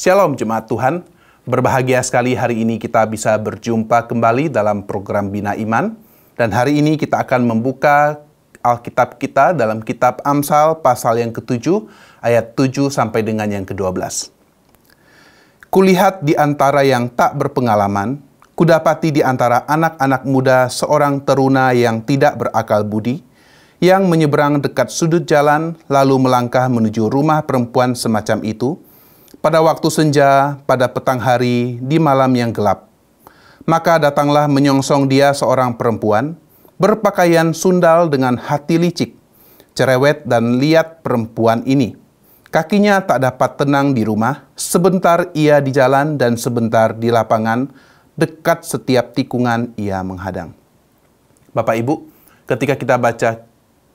Shalom Jemaat Tuhan, berbahagia sekali hari ini kita bisa berjumpa kembali dalam program Bina Iman. Dan hari ini kita akan membuka Alkitab kita dalam kitab Amsal pasal yang ke-7 ayat 7 sampai dengan yang ke-12. Kulihat di antara yang tak berpengalaman, kudapati di antara anak-anak muda seorang teruna yang tidak berakal budi, yang menyeberang dekat sudut jalan lalu melangkah menuju rumah perempuan semacam itu, pada waktu senja, pada petang hari, di malam yang gelap. Maka datanglah menyongsong dia seorang perempuan, berpakaian sundal dengan hati licik, cerewet dan liat perempuan ini. Kakinya tak dapat tenang di rumah, sebentar ia di jalan dan sebentar di lapangan, dekat setiap tikungan ia menghadang. Bapak Ibu, ketika kita baca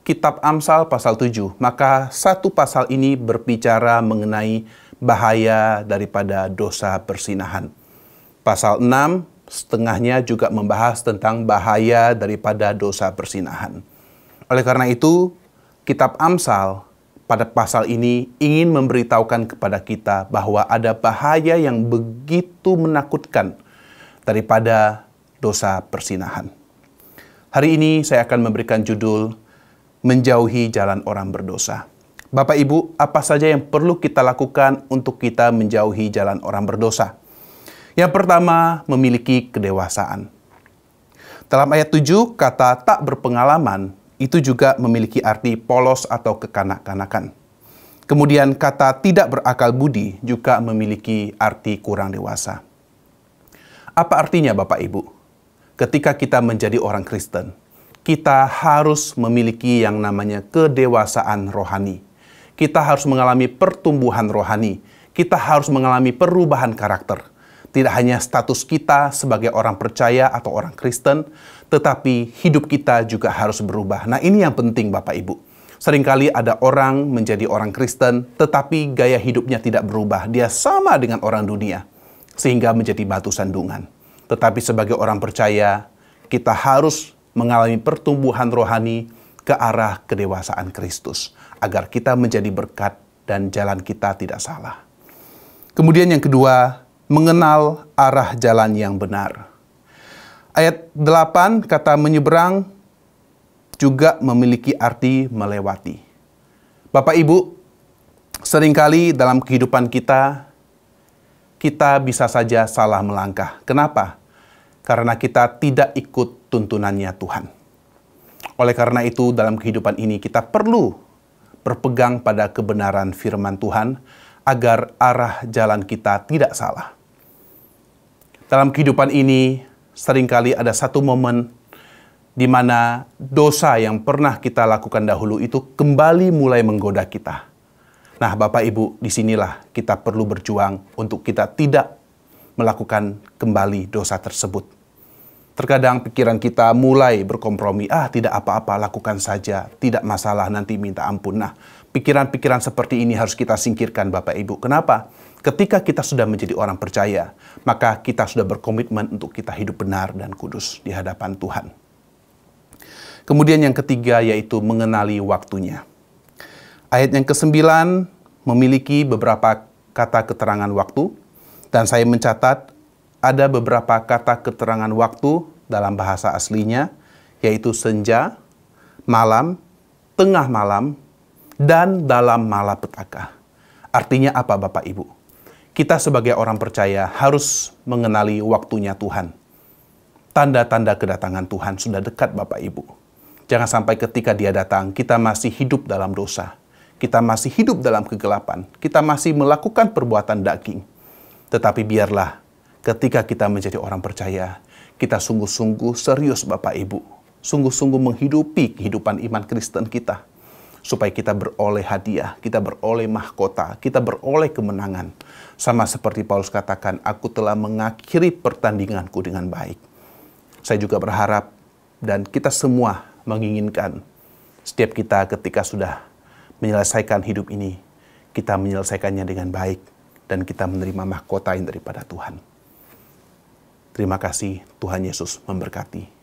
kitab Amsal pasal 7, maka satu pasal ini berbicara mengenai bahaya daripada dosa persinahan. Pasal 6 setengahnya juga membahas tentang bahaya daripada dosa persinahan. Oleh karena itu, kitab Amsal pada pasal ini ingin memberitahukan kepada kita bahwa ada bahaya yang begitu menakutkan daripada dosa persinahan. Hari ini saya akan memberikan judul Menjauhi Jalan Orang Berdosa. Bapak Ibu, apa saja yang perlu kita lakukan untuk kita menjauhi jalan orang berdosa? Yang pertama, memiliki kedewasaan. Dalam ayat 7, kata tak berpengalaman itu juga memiliki arti polos atau kekanak-kanakan. Kemudian kata tidak berakal budi juga memiliki arti kurang dewasa. Apa artinya Bapak Ibu? Ketika kita menjadi orang Kristen, kita harus memiliki yang namanya kedewasaan rohani kita harus mengalami pertumbuhan rohani. Kita harus mengalami perubahan karakter. Tidak hanya status kita sebagai orang percaya atau orang Kristen, tetapi hidup kita juga harus berubah. Nah, ini yang penting, Bapak Ibu. Seringkali ada orang menjadi orang Kristen, tetapi gaya hidupnya tidak berubah. Dia sama dengan orang dunia, sehingga menjadi batu sandungan. Tetapi sebagai orang percaya, kita harus mengalami pertumbuhan rohani ke arah kedewasaan Kristus agar kita menjadi berkat dan jalan kita tidak salah. Kemudian yang kedua, mengenal arah jalan yang benar. Ayat 8 kata menyeberang juga memiliki arti melewati. Bapak Ibu, seringkali dalam kehidupan kita kita bisa saja salah melangkah. Kenapa? Karena kita tidak ikut tuntunannya Tuhan. Oleh karena itu, dalam kehidupan ini kita perlu berpegang pada kebenaran firman Tuhan agar arah jalan kita tidak salah. Dalam kehidupan ini, seringkali ada satu momen di mana dosa yang pernah kita lakukan dahulu itu kembali mulai menggoda kita. Nah, Bapak Ibu, disinilah kita perlu berjuang untuk kita tidak melakukan kembali dosa tersebut. Terkadang pikiran kita mulai berkompromi, ah tidak apa-apa, lakukan saja, tidak masalah, nanti minta ampun. Nah, pikiran-pikiran seperti ini harus kita singkirkan Bapak Ibu. Kenapa? Ketika kita sudah menjadi orang percaya, maka kita sudah berkomitmen untuk kita hidup benar dan kudus di hadapan Tuhan. Kemudian yang ketiga yaitu mengenali waktunya. Ayat yang kesembilan memiliki beberapa kata keterangan waktu, dan saya mencatat ada beberapa kata keterangan waktu dalam bahasa aslinya, yaitu senja, malam, tengah malam, dan dalam malapetaka. Artinya apa Bapak Ibu? Kita sebagai orang percaya harus mengenali waktunya Tuhan. Tanda-tanda kedatangan Tuhan sudah dekat Bapak Ibu. Jangan sampai ketika dia datang, kita masih hidup dalam dosa. Kita masih hidup dalam kegelapan. Kita masih melakukan perbuatan daging. Tetapi biarlah ketika kita menjadi orang percaya, kita sungguh-sungguh serius Bapak Ibu, sungguh-sungguh menghidupi kehidupan iman Kristen kita, supaya kita beroleh hadiah, kita beroleh mahkota, kita beroleh kemenangan. Sama seperti Paulus katakan, aku telah mengakhiri pertandinganku dengan baik. Saya juga berharap dan kita semua menginginkan setiap kita ketika sudah menyelesaikan hidup ini, kita menyelesaikannya dengan baik dan kita menerima mahkota yang daripada Tuhan. Terima kasih Tuhan Yesus memberkati.